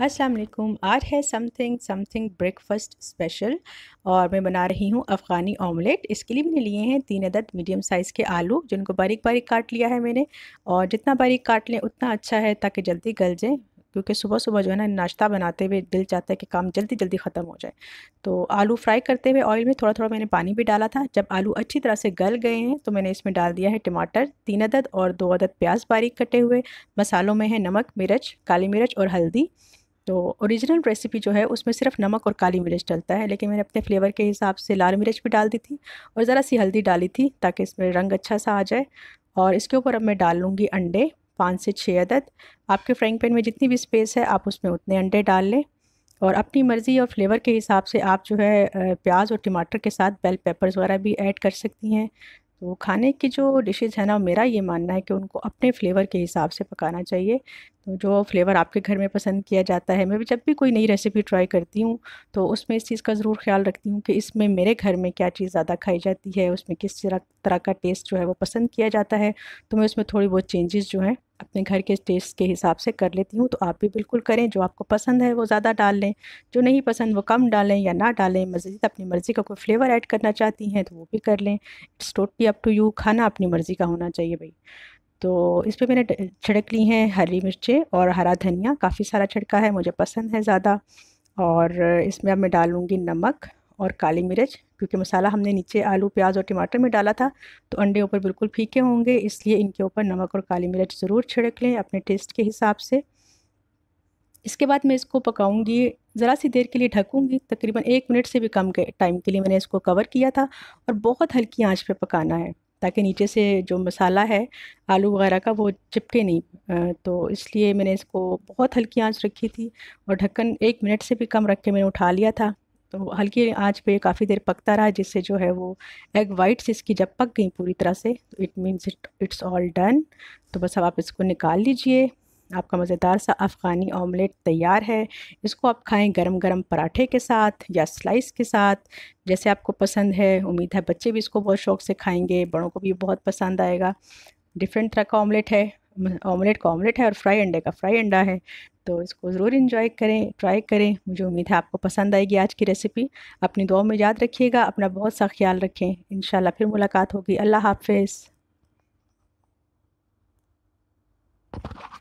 अस्सलाम वालेकुम आज है समथिंग समथिंग ब्रेकफास्ट स्पेशल और मैं बना रही हूँ अफ़गानी ऑमलेट इसके लिए मैंने लिए हैं तीन अदद मीडियम साइज़ के आलू जिनको बारीक बारीक काट लिया है मैंने और जितना बारीक काट लें उतना अच्छा है ताकि जल्दी गल जाए क्योंकि सुबह सुबह जो है ना नाश्ता बनाते हुए दिल चाहता है कि काम जल्दी जल्दी ख़त्म हो जाए तो आलू फ्राई करते हुए ऑयल में थोड़ा थोड़ा मैंने पानी भी डाला था जब आलू अच्छी तरह से गल गए हैं तो मैंने इसमें डाल दिया है टमाटर तीन अदद और दो अदद प्याज बारीक कटे हुए मसालों में है नमक मिर्च काली मिर्च और हल्दी तो ओरिजिनल रेसिपी जो है उसमें सिर्फ नमक और काली मिर्च डलता है लेकिन मैंने अपने फ्लेवर के हिसाब से लाल मिर्च भी डाल दी थी और ज़रा सी हल्दी डाली थी ताकि इसमें रंग अच्छा सा आ जाए और इसके ऊपर अब मैं डाल लूँगी अंडे पाँच से छः अदद आपके फ्राइंग पैन में जितनी भी स्पेस है आप उसमें उतने अंडे डाल लें और अपनी मर्ज़ी और फ्लेवर के हिसाब से आप जो है प्याज और टमाटर के साथ बेल पेपर्स वगैरह भी ऐड कर सकती हैं तो खाने की जो डिशेज़ है ना मेरा ये मानना है कि उनको अपने फ्लेवर के हिसाब से पकाना चाहिए तो जो फ्लेवर आपके घर में पसंद किया जाता है मैं भी जब भी कोई नई रेसिपी ट्राई करती हूँ तो उसमें इस चीज़ का ज़रूर ख्याल रखती हूँ कि इसमें मेरे घर में क्या चीज़ ज़्यादा खाई जाती है उसमें किस तरह तरह का टेस्ट जो है वो पसंद किया जाता है तो मैं उसमें थोड़ी बहुत चेंजेस जो हैं अपने घर के टेस्ट के हिसाब से कर लेती हूँ तो आप भी बिल्कुल करें जो आपको पसंद है वो ज़्यादा डाल लें जो नहीं पसंद वो कम डालें या ना डालें मज़ीद अपनी मर्ज़ी का कोई फ्लेवर ऐड करना चाहती हैं तो वो भी कर लें it's totally up to you खाना अपनी मर्ज़ी का होना चाहिए भाई तो इस पर मैंने छिड़क ली हैं हरी मिर्चें और हरा धनिया काफ़ी सारा छिड़का है मुझे पसंद है ज़्यादा और इसमें अब मैं डालूँगी नमक और काली मिर्च क्योंकि मसाला हमने नीचे आलू प्याज और टमाटर में डाला था तो अंडे ऊपर बिल्कुल फीके होंगे इसलिए इनके ऊपर नमक और काली मिर्च ज़रूर छिड़क लें अपने टेस्ट के हिसाब से इसके बाद मैं इसको पकाऊंगी ज़रा सी देर के लिए ढकूंगी तकरीबन एक मिनट से भी कम के टाइम के लिए मैंने इसको कवर किया था और बहुत हल्की आंच पे पकाना है ताकि नीचे से जो मसाला है आलू वगैरह का वो चिपके नहीं तो इसलिए मैंने इसको बहुत हल्की आंच रखी थी और ढक्कन एक मिनट से भी कम रख के मैंने उठा लिया था तो हल्की आंच पे काफ़ी देर पकता रहा जिससे जो है वो एग वाइट्स इसकी जब पक गई पूरी तरह से तो it means it it's all done तो बस अब आप इसको निकाल लीजिए आपका मज़ेदार सा अफ़गानी ऑमलेट तैयार है इसको आप खाएं गरम गरम पराठे के साथ या स्लाइस के साथ जैसे आपको पसंद है उम्मीद है बच्चे भी इसको बहुत शौक से खाएंगे बड़ों को भी बहुत पसंद आएगा डिफरेंट तरह का ऑमलेट है ऑमलेट का ऑमलेट है और फ्राई अंडे का फ्राई अंडा है तो इसको ज़रूर इन्जॉय करें ट्राई करें मुझे उम्मीद है आपको पसंद आएगी आज की रेसिपी अपनी दुआ में याद रखिएगा अपना बहुत सा ख्याल रखें इन फिर मुलाकात होगी अल्लाह हाफ़